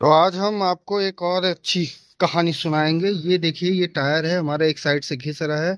तो आज हम आपको एक और अच्छी कहानी सुनाएंगे ये देखिए ये टायर है हमारा एक साइड से घिस रहा है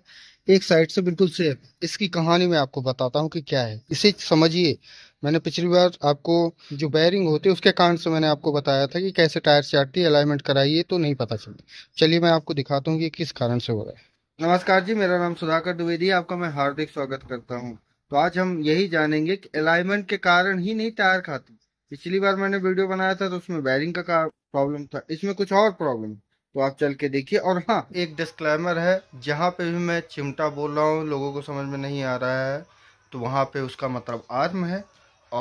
एक साइड से बिल्कुल सेफ इसकी कहानी मैं आपको बताता हूँ कि क्या है इसे समझिए मैंने पिछली बार आपको जो बैरिंग होती है उसके कारण से मैंने आपको बताया था कि कैसे टायर चाटती है अलाइनमेंट कराइए तो नहीं पता चलती चलिए मैं आपको दिखाता हूँ कि किस कारण से हो रहा है नमस्कार जी मेरा नाम सुधाकर द्विवेदी आपका मैं हार्दिक स्वागत करता हूँ तो आज हम यही जानेंगे कि अलाइनमेंट के कारण ही नहीं टायर खाती पिछली बार मैंने वीडियो बनाया था तो उसमें बैरिंग का, का प्रॉब्लम था इसमें कुछ और प्रॉब्लम तो आप चल के देखिए और हाँ एक डिस्क्लेमर है जहाँ पे भी मैं चिमटा बोल रहा हूँ लोगों को समझ में नहीं आ रहा है तो वहाँ पे उसका मतलब आर्म है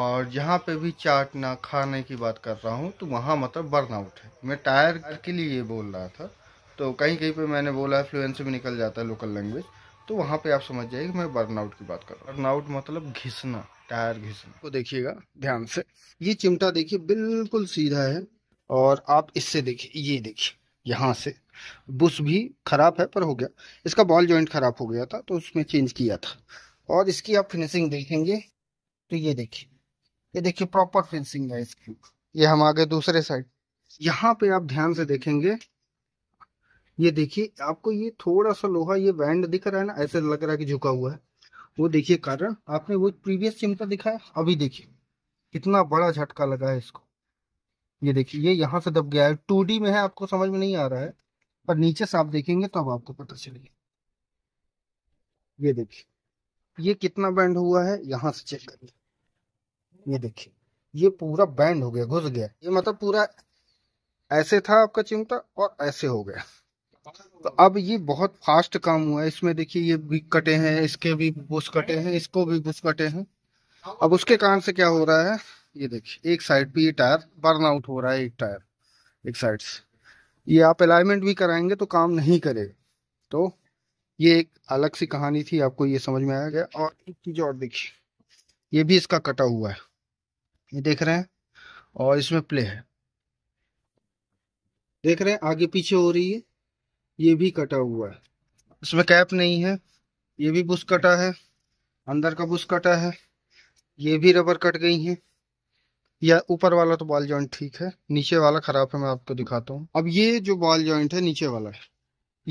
और जहाँ पे भी चाटना खाने की बात कर रहा हूँ तो वहाँ मतलब बर्नआउट है मैं टायर के लिए ये बोल रहा था तो कहीं कहीं पे मैंने बोला फ्लुएंसी में निकल जाता है लोकल लैंग्वेज तो वहाँ पे आप समझ जाइए मैं बर्नआउट की बात कर रहा हूँ बर्नआउट मतलब घिसना टायर घिसना तो देखिएगा ध्यान से ये चिमटा देखिए बिल्कुल सीधा है और आप इससे देखिए ये देखिए यहाँ से बुश भी खराब है पर हो गया इसका बॉल जॉइंट खराब हो गया था तो उसमें चेंज किया था और इसकी आप फिनिशिंग देखेंगे तो ये देखिए ये देखिए प्रॉपर फिनिशिंग है इसकी ये हम आगे दूसरे साइड यहाँ पे आप ध्यान से देखेंगे ये देखिए आपको ये थोड़ा सा लोहा ये बैंड दिख रहा है ना ऐसे लग रहा है कि झुका हुआ है वो देखिए कारण आपने वो प्रीवियस चिमटा दिखा है अभी देखिए कितना बड़ा झटका लगा है इसको ये देखिए ये यहाँ से दब गया है टू में है आपको समझ में नहीं आ रहा है पर नीचे से आप देखेंगे तो अब आपको पता चलेगा ये देखिए ये कितना बैंड हुआ है यहाँ से चेक करिए ये देखिए ये पूरा बैंड हो गया घुस गया ये मतलब पूरा ऐसे था आपका चिमटा और ऐसे हो गया तो अब ये बहुत फास्ट काम हुआ है इसमें देखिए ये भी कटे हैं इसके भी बुश कटे हैं इसको भी बुश कटे हैं अब उसके कारण से क्या हो रहा है ये देखिए एक साइड पे ये टायर बर्न आउट हो रहा है एक टायर एक साइड से ये आप अलाइनमेंट भी कराएंगे तो काम नहीं करेगा तो ये एक अलग सी कहानी थी आपको ये समझ में आया गया और एक चीज़ और देखिए ये भी इसका कटा हुआ है ये देख रहे हैं और इसमें प्ले है देख रहे हैं आगे पीछे हो रही है ये भी कटा हुआ है इसमें कैप नहीं है ये भी बुश कटा है अंदर का बुश कटा है ये भी रबर कट गई है या ऊपर वाला तो बॉल जॉइंट ठीक है नीचे वाला खराब है मैं आपको दिखाता हूँ अब ये जो बॉल जॉइंट है नीचे वाला है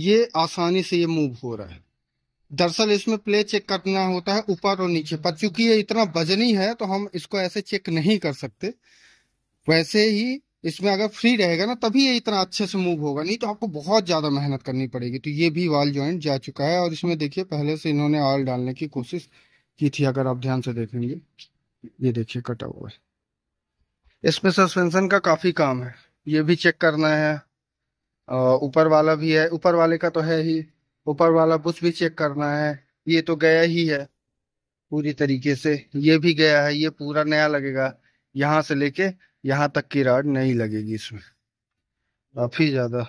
ये आसानी से ये मूव हो रहा है दरअसल इसमें प्ले चेक करना होता है ऊपर और नीचे पर चूंकि ये इतना बजनी है तो हम इसको ऐसे चेक नहीं कर सकते वैसे ही इसमें अगर फ्री रहेगा ना तभी ये इतना अच्छे से मूव होगा नहीं तो आपको बहुत ज़्यादा मेहनत करनी पड़ेगी तो ये भी वाल ज्वाइंट जा चुका है और इसमें देखिए पहले से इन्होंने ऑयल डालने की कोशिश की थी अगर आप ध्यान से देखेंगे ये देखिए कटा हुआ है इसमें सस्पेंशन का काफ़ी काम है ये भी चेक करना है ऊपर वाला भी है ऊपर वाले का तो है ही ऊपर वाला बुश भी चेक करना है ये तो गया ही है पूरी तरीके से ये भी गया है ये पूरा नया लगेगा यहाँ से लेके यहाँ तक की राड नहीं लगेगी इसमें काफ़ी ज़्यादा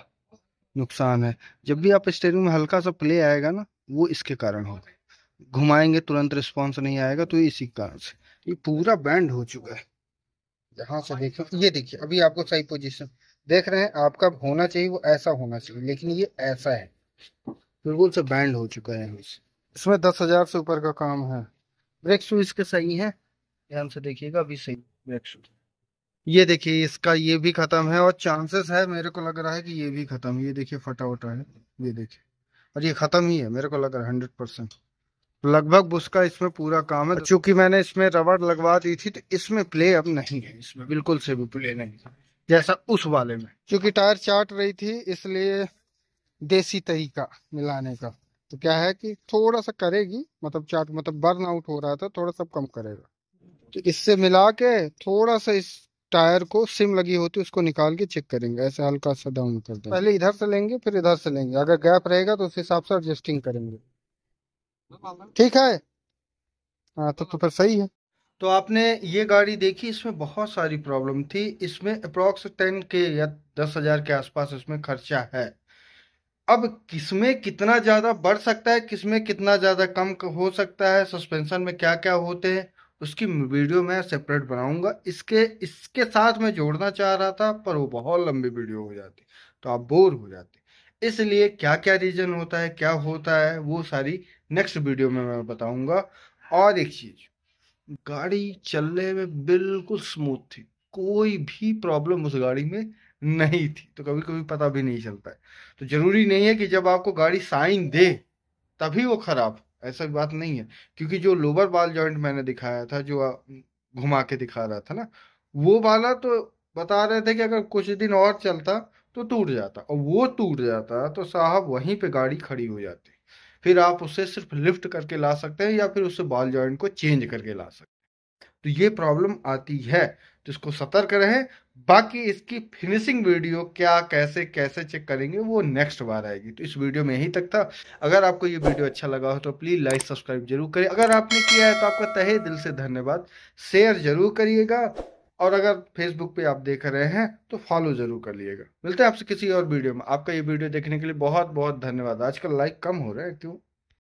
नुकसान है जब भी आप स्टेरिंग में हल्का सा प्ले आएगा ना वो इसके कारण होगा घुमाएंगे तुरंत रिस्पॉन्स नहीं आएगा तो इसी कारण से ये पूरा बैंड हो चुका है यहाँ से देखो ये देखिए अभी आपको सही पोजीशन देख रहे हैं आपका होना चाहिए वो ऐसा होना चाहिए लेकिन ये ऐसा है बिल्कुल से बैंड हो चुका है इसमें दस हजार से ऊपर का काम है ब्रेक शूज के सही है ध्यान से देखिएगा अभी सही ये देखिए इसका ये भी खत्म है और चांसेस है मेरे को लग रहा है कि ये भी खत्म ये देखिए फटा उटा है ये देखिए और ये खत्म ही है मेरे को लग रहा है हंड्रेड परसेंट लगभग उसका इसमें पूरा काम है चूंकि मैंने इसमें रबड़ लगवा दी थी तो इसमें प्ले अब नहीं है इसमें बिल्कुल से भी प्ले नहीं है जैसा उस वाले में क्योंकि टायर चाट रही थी इसलिए देसी तरीका मिलाने का तो क्या है कि थोड़ा सा करेगी मतलब चाट मतलब बर्न आउट हो रहा था थोड़ा सा कम करेगा तो इससे मिला के थोड़ा सा इस टायर को सिम लगी होती है उसको निकाल के चेक करेंगे ऐसे हल्का सा डाउन कर देंगे पहले इधर से लेंगे फिर इधर से लेंगे अगर गैप रहेगा तो उस हिसाब से एडजस्टिंग करेंगे ठीक है हाँ तो, तो फिर सही है तो आपने ये गाड़ी देखी इसमें बहुत सारी प्रॉब्लम थी इसमें अप्रोक्स टेन के या दस हजार के आसपास इसमें खर्चा है अब किसमें कितना ज़्यादा बढ़ सकता है किसमें कितना ज़्यादा कम हो सकता है सस्पेंशन में क्या क्या होते हैं उसकी वीडियो मैं सेपरेट बनाऊंगा इसके इसके साथ मैं जोड़ना चाह रहा था पर वो बहुत लंबी वीडियो हो जाती तो आप बोर हो जाते इसलिए क्या क्या रीज़न होता है क्या होता है वो सारी नेक्स्ट वीडियो में मैं बताऊंगा और एक चीज़ गाड़ी चलने में बिल्कुल स्मूथ थी कोई भी प्रॉब्लम उस गाड़ी में नहीं थी तो कभी कभी पता भी नहीं चलता है तो ज़रूरी नहीं है कि जब आपको गाड़ी साइन दे तभी वो ख़राब हो ऐसा बात नहीं है क्योंकि जो लोअर बाल जॉइंट मैंने दिखाया था जो घुमा के दिखा रहा था ना वो वाला तो बता रहे थे कि अगर कुछ दिन और चलता तो टूट जाता और वो टूट जाता तो साहब वहीं पे गाड़ी खड़ी हो जाती फिर आप उसे सिर्फ लिफ्ट करके ला सकते हैं या फिर उससे बाल जॉइंट को चेंज करके ला सकते हैं तो ये प्रॉब्लम आती है तो इसको सतर्क रहें बाकी इसकी फिनिशिंग वीडियो क्या कैसे कैसे चेक करेंगे वो नेक्स्ट बार आएगी तो इस वीडियो में यही तक था अगर आपको ये वीडियो अच्छा लगा हो तो प्लीज़ लाइक सब्सक्राइब जरूर करें अगर आपने किया है तो आपका तहे दिल से धन्यवाद शेयर जरूर करिएगा और अगर फेसबुक पे आप देख रहे हैं तो फॉलो जरूर कर लिएगा मिलते हैं आपसे किसी और वीडियो में आपका ये वीडियो देखने के लिए बहुत बहुत धन्यवाद आजकल लाइक कम हो रहा है क्यों